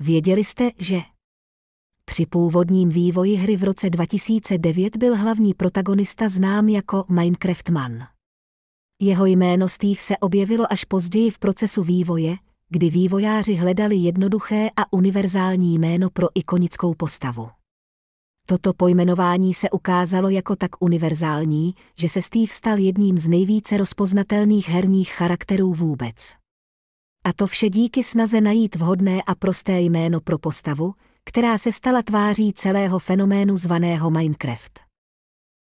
Věděli jste, že při původním vývoji hry v roce 2009 byl hlavní protagonista znám jako Minecraftman. Jeho jméno Steve se objevilo až později v procesu vývoje, kdy vývojáři hledali jednoduché a univerzální jméno pro ikonickou postavu. Toto pojmenování se ukázalo jako tak univerzální, že se Steve stal jedním z nejvíce rozpoznatelných herních charakterů vůbec. A to vše díky snaze najít vhodné a prosté jméno pro postavu, která se stala tváří celého fenoménu zvaného Minecraft.